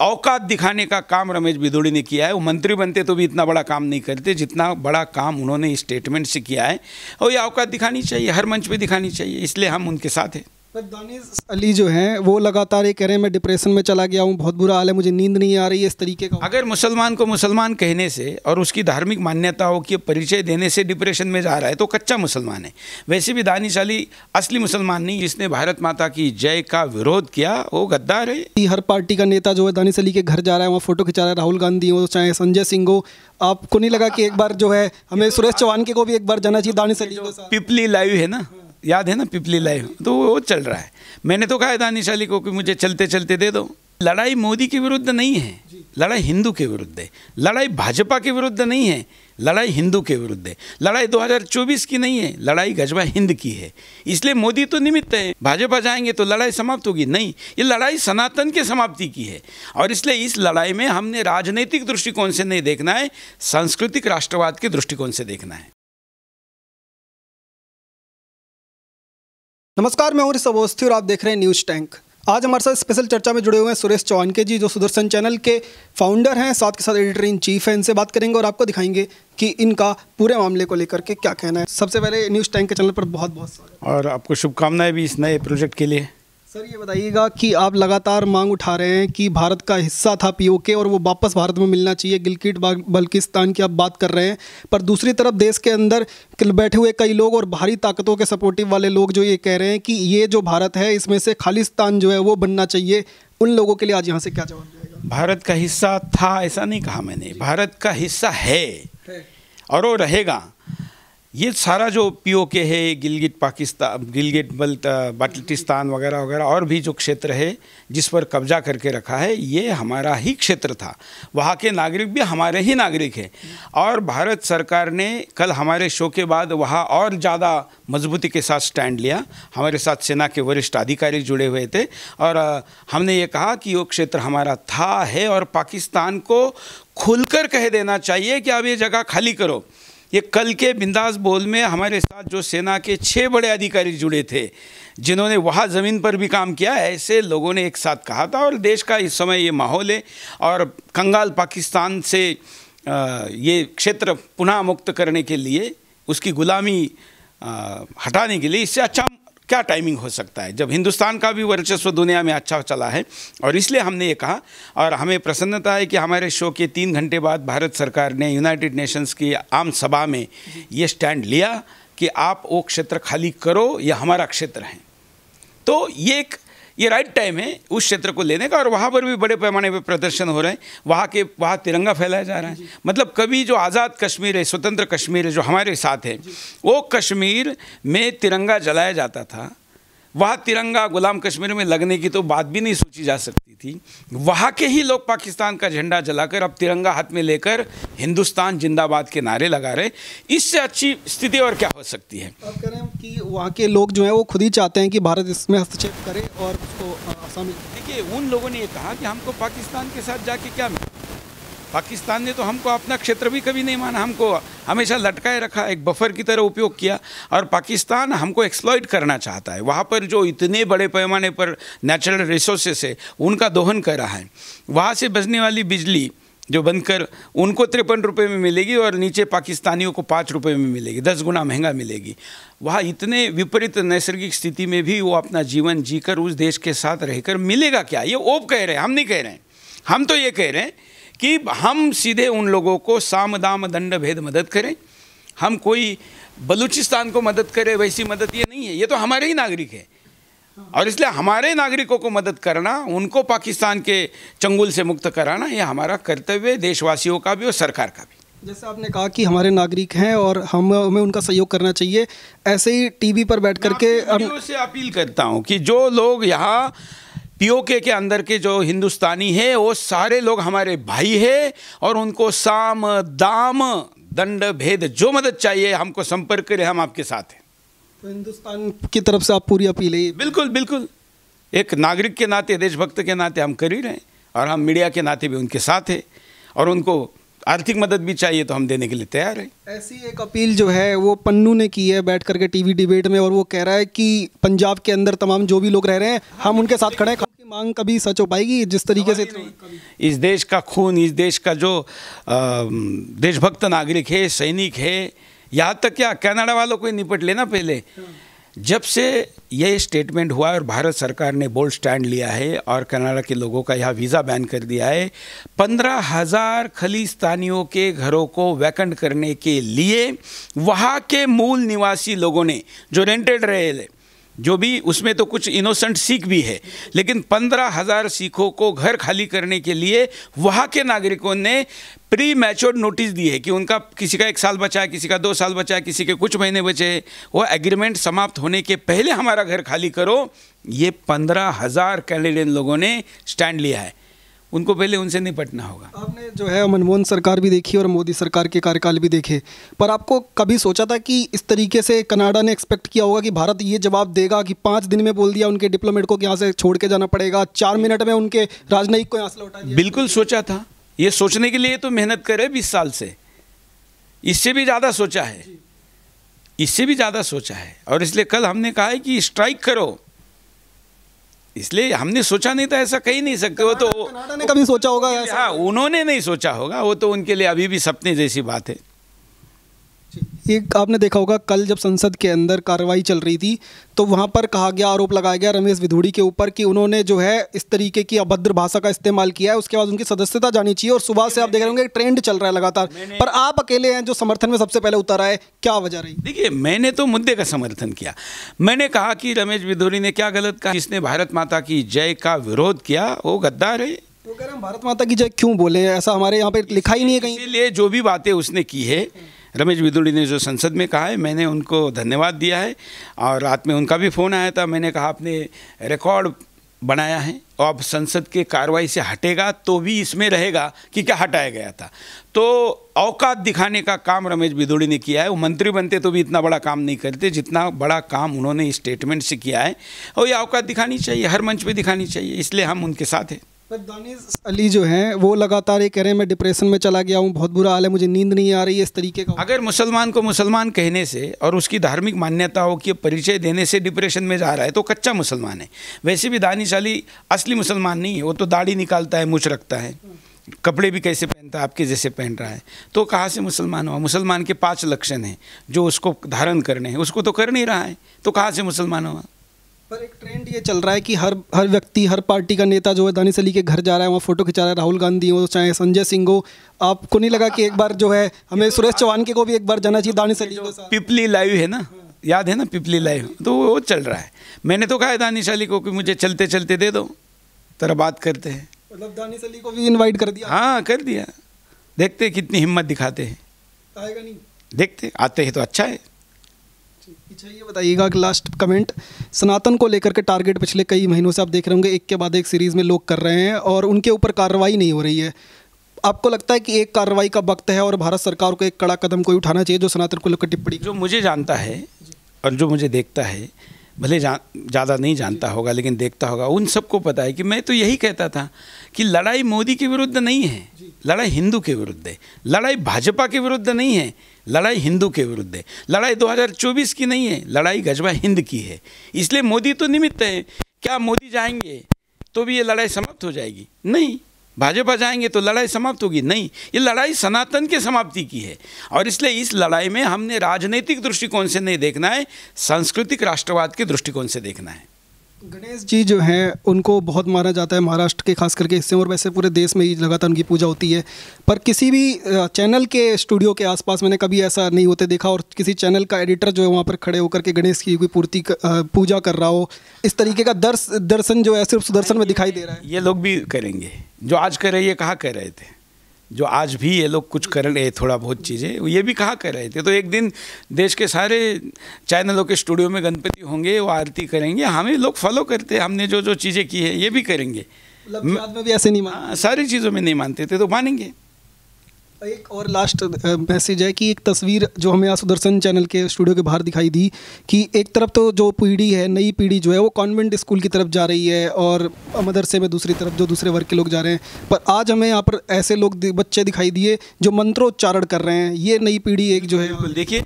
औकात दिखाने का काम रमेश बिदोड़ी ने किया है वो मंत्री बनते तो भी इतना बड़ा काम नहीं करते जितना बड़ा काम उन्होंने स्टेटमेंट से किया है और ये औकात दिखानी चाहिए हर मंच पे दिखानी चाहिए इसलिए हम उनके साथ हैं पर दानिश अली जो हैं वो लगातार ये कह रहे हैं मैं डिप्रेशन में चला गया हूँ बहुत बुरा हाल है मुझे नींद नहीं आ रही है इस तरीके का अगर मुसलमान को मुसलमान कहने से और उसकी धार्मिक मान्यताओं की परिचय देने से डिप्रेशन में जा रहा है तो कच्चा मुसलमान है वैसे भी दानिश अली असली मुसलमान नहीं जिसने भारत माता की जय का विरोध किया वो गद्दार है हर पार्टी का नेता जो है दानिश अली के घर जा रहा है वहाँ फोटो खिंचा रहा है राहुल गांधी हो चाहे संजय सिंह हो आपको नहीं लगा कि एक बार जो है हमें सुरेश चौहान के को भी एक बार जाना चाहिए दानिश अली पिपली लाइव है ना याद है ना पिपली लाइव तो वो चल रहा है मैंने तो कहा दानिश अली को कि मुझे चलते चलते दे दो लड़ाई मोदी के विरुद्ध नहीं है लड़ाई हिंदू के विरुद्ध है लड़ाई भाजपा के विरुद्ध नहीं है लड़ाई हिंदू के विरुद्ध है लड़ाई 2024 की नहीं है लड़ाई गजबा हिंद की है इसलिए मोदी तो निमित्त है भाजपा जाएंगे तो लड़ाई समाप्त होगी नहीं ये लड़ाई सनातन के समाप्ति की है और इसलिए इस लड़ाई में हमने राजनीतिक दृष्टिकोण से नहीं देखना है सांस्कृतिक राष्ट्रवाद के दृष्टिकोण से देखना है नमस्कार मैं हूँ ऋषभ अवस्थी और आप देख रहे हैं न्यूज़ टैंक आज हमारे साथ स्पेशल चर्चा में जुड़े हुए हैं सुरेश चौहान के जी जो सुदर्शन चैनल के फाउंडर हैं साथ के साथ एडिटर इन चीफ हैं इनसे बात करेंगे और आपको दिखाएंगे कि इनका पूरे मामले को लेकर के क्या कहना है सबसे पहले न्यूज़ टैंक के चैनल पर बहुत बहुत और आपको शुभकामनाएं भी इस नए प्रोजेक्ट के लिए सर ये बताइएगा कि आप लगातार मांग उठा रहे हैं कि भारत का हिस्सा था पीओके और वो वापस भारत में मिलना चाहिए गिलकिट बल्किस्तान की आप बात कर रहे हैं पर दूसरी तरफ देश के अंदर बैठे हुए कई लोग और भारी ताकतों के सपोर्टिव वाले लोग जो ये कह रहे हैं कि ये जो भारत है इसमें से खालिस्तान जो है वो बनना चाहिए उन लोगों के लिए आज यहाँ से क्या जवाब भारत का हिस्सा था ऐसा नहीं कहा मैंने भारत का हिस्सा है और वो रहेगा ये सारा जो पीओके है गिलगिट पाकिस्तान गिलगित बल्त बल्टिस्तान वगैरह वगैरह और भी जो क्षेत्र है जिस पर कब्जा करके रखा है ये हमारा ही क्षेत्र था वहाँ के नागरिक भी हमारे ही नागरिक हैं और भारत सरकार ने कल हमारे शो के बाद वहाँ और ज़्यादा मजबूती के साथ स्टैंड लिया हमारे साथ सेना के वरिष्ठ अधिकारी जुड़े हुए थे और हमने ये कहा कि वो क्षेत्र हमारा था है और पाकिस्तान को खुलकर कह देना चाहिए कि अब ये जगह खाली करो ये कल के बिंदास बोल में हमारे साथ जो सेना के छः बड़े अधिकारी जुड़े थे जिन्होंने वहाँ ज़मीन पर भी काम किया ऐसे लोगों ने एक साथ कहा था और देश का इस समय ये माहौल है और कंगाल पाकिस्तान से ये क्षेत्र पुनः मुक्त करने के लिए उसकी गुलामी हटाने के लिए इससे अच्छा क्या टाइमिंग हो सकता है जब हिंदुस्तान का भी वर्चस्व दुनिया में अच्छा चला है और इसलिए हमने ये कहा और हमें प्रसन्नता है कि हमारे शो के तीन घंटे बाद भारत सरकार ने यूनाइटेड नेशंस की आम सभा में ये स्टैंड लिया कि आप वो क्षेत्र खाली करो ये हमारा क्षेत्र है तो ये एक ये राइट टाइम है उस क्षेत्र को लेने का और वहाँ पर भी बड़े पैमाने पर प्रदर्शन हो रहे हैं वहाँ के वहाँ तिरंगा फैलाया जा रहा है मतलब कभी जो आज़ाद कश्मीर है स्वतंत्र कश्मीर है जो हमारे साथ है वो कश्मीर में तिरंगा जलाया जाता था वह तिरंगा गुलाम कश्मीर में लगने की तो बात भी नहीं सोची जा सकती थी वहाँ के ही लोग पाकिस्तान का झंडा जलाकर अब तिरंगा हाथ में लेकर हिंदुस्तान जिंदाबाद के नारे लगा रहे इससे अच्छी स्थिति और क्या हो सकती है आप कह रहे हैं कि वहाँ के लोग जो है वो खुद ही चाहते हैं कि भारत इसमें हस्तक्षेप करे और उसको देखिए उन लोगों ने ये कहा कि हमको पाकिस्तान के साथ जाके क्या मिले पाकिस्तान ने तो हमको अपना क्षेत्र भी कभी नहीं माना हमको हमेशा लटकाए रखा एक बफर की तरह उपयोग किया और पाकिस्तान हमको एक्सप्लॉयट करना चाहता है वहाँ पर जो इतने बड़े पैमाने पर नेचुरल रिसोर्सेस है उनका दोहन कर रहा है वहाँ से बजने वाली बिजली जो बनकर उनको तिरपन रुपये में मिलेगी और नीचे पाकिस्तानियों को पाँच रुपये में मिलेगी दस गुना महंगा मिलेगी वहाँ इतने विपरीत नैसर्गिक स्थिति में भी वो अपना जीवन जीकर उस देश के साथ रहकर मिलेगा क्या ये ओप कह रहे हैं हम नहीं कह रहे हैं हम तो ये कह रहे हैं कि हम सीधे उन लोगों को साम दाम दंड भेद मदद करें हम कोई बलूचिस्तान को मदद करें वैसी मदद ये नहीं है ये तो हमारे ही नागरिक है और इसलिए हमारे नागरिकों को मदद करना उनको पाकिस्तान के चंगुल से मुक्त कराना ये हमारा कर्तव्य है देशवासियों का भी और सरकार का भी जैसे आपने कहा कि हमारे नागरिक हैं और हम हमें उनका सहयोग करना चाहिए ऐसे ही टीवी पर बैठ करके से अपील करता हूँ कि जो लोग यहाँ पीओके के अंदर के जो हिंदुस्तानी है वो सारे लोग हमारे भाई है और उनको साम दाम दंड भेद जो मदद चाहिए हमको संपर्क करें हम आपके साथ हैं तो हिंदुस्तान की तरफ से आप पूरी अपील है बिल्कुल बिल्कुल एक नागरिक के नाते देशभक्त के नाते हम कर ही रहे हैं और हम मीडिया के नाते भी उनके साथ हैं और उनको आर्थिक मदद भी चाहिए तो हम देने के लिए तैयार हैं ऐसी एक अपील जो है वो पन्नू ने की है बैठ करके टीवी डिबेट में और वो कह रहा है कि पंजाब के अंदर तमाम जो भी लोग रह रहे हैं हम उनके साथ खड़े हैं मांग कभी सच हो पाएगी जिस तरीके से तो? इस देश का खून इस देश का जो देशभक्त नागरिक है सैनिक है यहाँ तक क्या कनाडा वालों को निपट लेना पहले हाँ। जब से ये स्टेटमेंट हुआ और भारत सरकार ने बोल्ड स्टैंड लिया है और कनाडा के लोगों का यह वीज़ा बैन कर दिया है पंद्रह हज़ार खलिस्तानियों के घरों को वैकंड करने के लिए वहाँ के मूल निवासी लोगों ने जो रेंटेड रहे जो भी उसमें तो कुछ इनोसेंट सिख भी है लेकिन पंद्रह हज़ार सिखों को घर खाली करने के लिए वहाँ के नागरिकों ने प्री मैच्योर नोटिस दी है कि उनका किसी का एक साल बचा है किसी का दो साल बचा है किसी के कुछ महीने बचे हैं वो एग्रीमेंट समाप्त होने के पहले हमारा घर खाली करो ये पंद्रह हज़ार कैनेडियन लोगों ने स्टैंड लिया है उनको पहले उनसे निपटना होगा आपने जो है मनमोहन सरकार भी देखी और मोदी सरकार के कार्यकाल भी देखे पर आपको कभी सोचा था कि इस तरीके से कनाडा ने एक्सपेक्ट किया होगा कि भारत ये जवाब देगा कि पाँच दिन में बोल दिया उनके डिप्लोमेट को कि यहाँ से छोड़ के जाना पड़ेगा चार मिनट में उनके राजनयिक को यहाँ से लौटा बिल्कुल सोचा था ये सोचने के लिए तो मेहनत करे बीस साल से इससे भी ज़्यादा सोचा है इससे भी ज़्यादा सोचा है और इसलिए कल हमने कहा है कि स्ट्राइक करो इसलिए हमने सोचा नहीं था ऐसा कहीं नहीं सकते वो तो कभी सोचा होगा हाँ उन्होंने नहीं सोचा होगा वो तो उनके लिए अभी भी सपने जैसी बात है एक आपने देखा होगा कल जब संसद के अंदर कार्रवाई चल रही थी तो वहाँ पर कहा गया आरोप लगाया गया रमेश विधूड़ी के ऊपर कि उन्होंने जो है इस तरीके की अभद्र भाषा का इस्तेमाल किया है उसके बाद उनकी सदस्यता जानी चाहिए और सुबह से आप देख रहे होंगे ट्रेंड चल रहा है लगातार पर आप अकेले हैं जो समर्थन में सबसे पहले उतर आए क्या वजह रही देखिए मैंने तो मुद्दे का समर्थन किया मैंने कहा कि रमेश विधूड़ी ने क्या गलत कहा जिसने भारत माता की जय का विरोध किया वो गद्दार है तो हम भारत माता की जय क्यों बोले ऐसा हमारे यहाँ पे लिखा ही नहीं है कहीं इसलिए जो भी बातें उसने की है रमेश विदुड़ी ने जो संसद में कहा है मैंने उनको धन्यवाद दिया है और रात में उनका भी फ़ोन आया था मैंने कहा आपने रिकॉर्ड बनाया है और अब संसद के कार्रवाई से हटेगा तो भी इसमें रहेगा कि क्या हटाया गया था तो औकात दिखाने का काम रमेश बिदोड़ी ने किया है वो मंत्री बनते तो भी इतना बड़ा काम नहीं करते जितना बड़ा काम उन्होंने स्टेटमेंट से किया है और ये औकात दिखानी चाहिए हर मंच पे दिखानी चाहिए इसलिए हम उनके साथ हैं पर दानिश अली जो है वो लगातार ये कह रहे हैं मैं डिप्रेशन में चला गया हूँ बहुत बुरा हाल है मुझे नींद नहीं आ रही है इस तरीके का अगर मुसलमान को मुसलमान कहने से और उसकी धार्मिक मान्यताओं के परिचय देने से डिप्रेशन में जा रहा है तो कच्चा मुसलमान है वैसे भी दानिश अली असली मुसलमान नहीं है वो तो दाढ़ी निकालता है मुछ रखता है कपड़े भी कैसे पहनता है आपके जैसे पहन रहा है तो कहाँ से मुसलमान हुआ मुसलमान के पाँच लक्षण हैं जो उसको धारण करने हैं उसको तो कर नहीं रहा है तो कहाँ से मुसलमान हुआ पर एक ट्रेंड ये चल रहा है कि हर हर व्यक्ति हर पार्टी का नेता जो है दानिश अली के घर जा रहा है वहाँ फोटो खिंचा रहा है राहुल गांधी हो चाहे संजय सिंह हो आपको नहीं लगा कि एक बार जो है हमें तो सुरेश चौहान के को भी एक बार जाना चाहिए दानिश अली को पिपली लाइव है ना याद है ना पिपली लाइव तो वो चल रहा है मैंने तो कहा है दानिश अली को कि मुझे चलते चलते दे दो तरह बात करते हैं मतलब दानिश अली को भी इन्वाइट कर दिया हाँ कर दिया देखते कितनी हिम्मत दिखाते हैं आएगा नहीं देखते आते हैं तो अच्छा है अच्छा ये बताइएगा कि लास्ट कमेंट सनातन को लेकर के टारगेट पिछले कई महीनों से आप देख रहे होंगे एक के बाद एक सीरीज़ में लोग कर रहे हैं और उनके ऊपर कार्रवाई नहीं हो रही है आपको लगता है कि एक कार्रवाई का वक्त है और भारत सरकार को एक कड़ा कदम कोई उठाना चाहिए जो सनातन को लेकर टिप्पणी जो मुझे जानता है और जो मुझे देखता है भले ज़्यादा नहीं जानता होगा लेकिन देखता होगा उन सबको पता है कि मैं तो यही कहता था कि लड़ाई मोदी के विरुद्ध नहीं है लड़ाई हिंदू के विरुद्ध है लड़ाई भाजपा के विरुद्ध नहीं है लड़ाई हिंदू के विरुद्ध है लड़ाई 2024 की नहीं है लड़ाई गजबा हिंद की है इसलिए मोदी तो निमित्त है क्या मोदी जाएंगे तो भी ये लड़ाई समाप्त हो जाएगी नहीं भाजपा जाएंगे तो लड़ाई समाप्त होगी नहीं ये लड़ाई सनातन के समाप्ति की है और इसलिए इस लड़ाई में हमने राजनीतिक दृष्टिकोण से नहीं देखना है सांस्कृतिक राष्ट्रवाद के दृष्टिकोण से देखना है गणेश जी जो हैं उनको बहुत माना जाता है महाराष्ट्र के खास करके हिस्से में और वैसे पूरे देश में ही लगातार उनकी पूजा होती है पर किसी भी चैनल के स्टूडियो के आसपास मैंने कभी ऐसा नहीं होते देखा और किसी चैनल का एडिटर जो है वहाँ पर खड़े होकर के गणेश की पूर्ति पूजा कर रहा हो इस तरीके का दर्श दर्शन जो है सिर्फ सुदर्शन में दिखाई दे रहा है ये लोग भी करेंगे जो आज कर रहे ये कहाँ कह रहे थे जो आज भी ये लोग कुछ कर रहे थोड़ा बहुत चीज़ें ये भी कहा कर रहे थे तो एक दिन देश के सारे चैनलों के स्टूडियो में गणपति होंगे वो आरती करेंगे हमें लोग फॉलो करते हैं हमने जो जो चीज़ें की है ये भी करेंगे मतलब में भी ऐसे नहीं मानते हाँ, सारी चीज़ों में नहीं मानते थे तो मानेंगे एक और लास्ट मैसेज है कि एक तस्वीर जो हमें आज सुदर्शन चैनल के स्टूडियो के बाहर दिखाई दी कि एक तरफ तो जो पीढ़ी है नई पीढ़ी जो है वो कॉन्वेंट स्कूल की तरफ जा रही है और मदरसे में दूसरी तरफ जो दूसरे वर्ग के लोग जा रहे हैं पर आज हमें यहाँ पर ऐसे लोग बच्चे दिखाई दिए जो मंत्रोच्चारण कर रहे हैं ये नई पीढ़ी एक जो है देखिए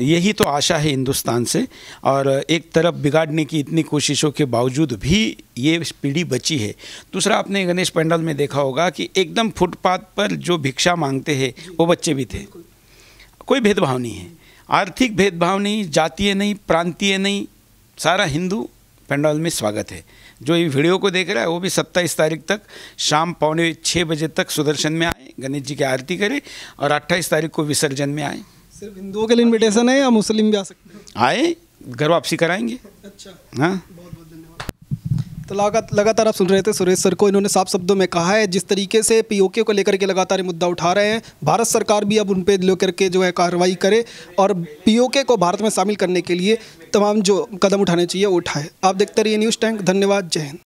यही तो आशा है हिंदुस्तान से और एक तरफ बिगाड़ने की इतनी कोशिशों के बावजूद भी ये पीढ़ी बची है दूसरा आपने गणेश पंडाल में देखा होगा कि एकदम फुटपाथ पर जो भिक्षा मांगते हैं वो बच्चे भी थे कोई भेदभाव नहीं है आर्थिक भेदभाव नहीं जातीय नहीं प्रांतीय नहीं सारा हिंदू पंडाल में स्वागत है जो ये वीडियो को देख रहा है वो भी सत्ताईस तारीख तक शाम पौने छः बजे तक सुदर्शन में आए गणेश जी की आरती करें और अट्ठाईस तारीख को विसर्जन में आए सिर्फ हिंदुओं के लिए इन्विटेशन है या मुस्लिम भी आ सकते हैं आए घर वापसी कराएंगे अच्छा हाँ बहुत बहुत धन्यवाद तो लगा लगातार आप सुन रहे थे सुरेश सर को इन्होंने साफ शब्दों में कहा है जिस तरीके से पीओके को लेकर के लगातार मुद्दा उठा रहे हैं भारत सरकार भी अब उन पर लेकर के जो है कार्रवाई करे और पीओके को भारत में शामिल करने के लिए तमाम जो कदम उठाने चाहिए वो उठाए आप देखते रहिए न्यूज़ टैंक धन्यवाद जय हिंद